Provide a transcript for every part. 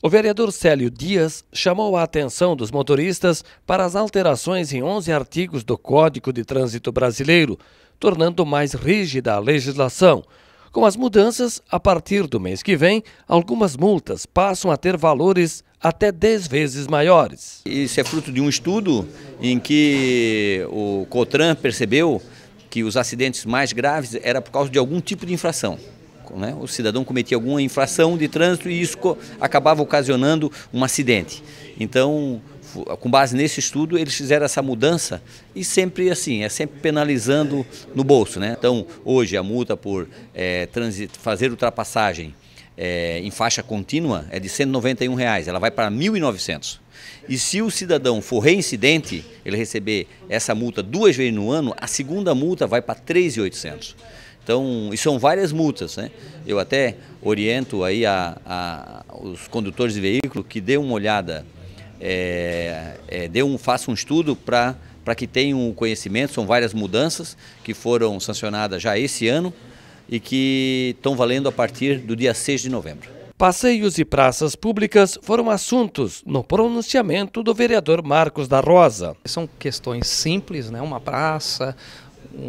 O vereador Célio Dias chamou a atenção dos motoristas para as alterações em 11 artigos do Código de Trânsito Brasileiro, tornando mais rígida a legislação. Com as mudanças, a partir do mês que vem, algumas multas passam a ter valores até 10 vezes maiores. Isso é fruto de um estudo em que o COTRAN percebeu que os acidentes mais graves era por causa de algum tipo de infração. Né? O cidadão cometia alguma infração de trânsito e isso acabava ocasionando um acidente. Então, com base nesse estudo, eles fizeram essa mudança e sempre assim, é sempre penalizando no bolso. Né? Então, hoje a multa por é, transit, fazer ultrapassagem é, em faixa contínua é de R$ 191, reais, ela vai para R$ 1.900. E se o cidadão for reincidente, ele receber essa multa duas vezes no ano, a segunda multa vai para R$ 3.800. Então, e são várias multas, né? Eu até oriento aí a, a os condutores de veículo que dê uma olhada, é, é, dê um, faça um estudo para para que tenham conhecimento, são várias mudanças que foram sancionadas já esse ano e que estão valendo a partir do dia 6 de novembro. Passeios e praças públicas foram assuntos no pronunciamento do vereador Marcos da Rosa. São questões simples, né? Uma praça,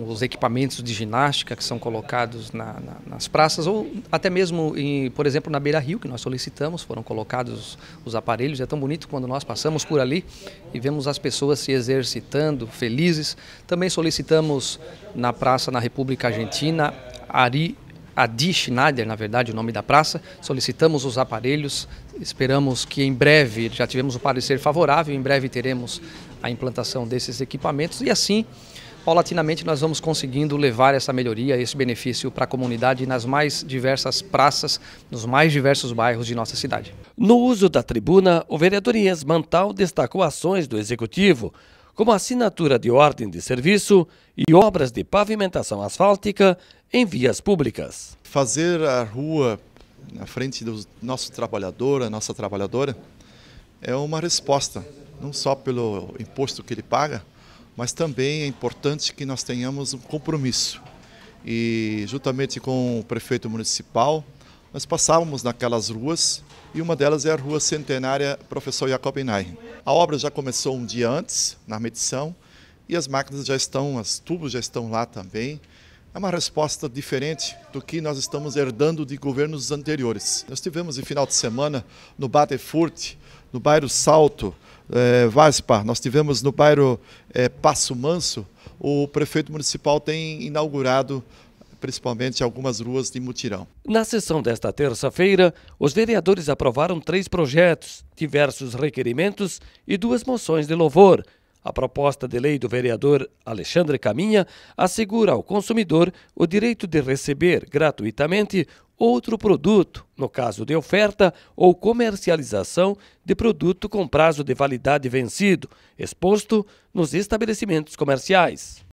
os equipamentos de ginástica que são colocados na, na, nas praças, ou até mesmo, em, por exemplo, na Beira Rio, que nós solicitamos, foram colocados os aparelhos. É tão bonito quando nós passamos por ali e vemos as pessoas se exercitando, felizes. Também solicitamos na praça na República Argentina, Ari Adi Schneider, na verdade, o nome da praça. Solicitamos os aparelhos, esperamos que em breve, já tivemos o parecer favorável, em breve teremos a implantação desses equipamentos e assim paulatinamente nós vamos conseguindo levar essa melhoria, esse benefício para a comunidade nas mais diversas praças, nos mais diversos bairros de nossa cidade. No uso da tribuna, o vereador Inês Mantal destacou ações do Executivo, como assinatura de ordem de serviço e obras de pavimentação asfáltica em vias públicas. Fazer a rua na frente do nosso trabalhador, a nossa trabalhadora, é uma resposta, não só pelo imposto que ele paga, mas também é importante que nós tenhamos um compromisso. E juntamente com o prefeito municipal, nós passávamos naquelas ruas e uma delas é a rua centenária Professor Jacob Nair A obra já começou um dia antes, na medição, e as máquinas já estão, as tubos já estão lá também. É uma resposta diferente do que nós estamos herdando de governos anteriores. Nós tivemos em final de semana no Badefurt, no bairro Salto, é, Vaspar, nós tivemos no bairro é, Passo Manso, o prefeito municipal tem inaugurado principalmente algumas ruas de mutirão. Na sessão desta terça-feira, os vereadores aprovaram três projetos, diversos requerimentos e duas moções de louvor. A proposta de lei do vereador Alexandre Caminha assegura ao consumidor o direito de receber gratuitamente outro produto, no caso de oferta ou comercialização de produto com prazo de validade vencido, exposto nos estabelecimentos comerciais.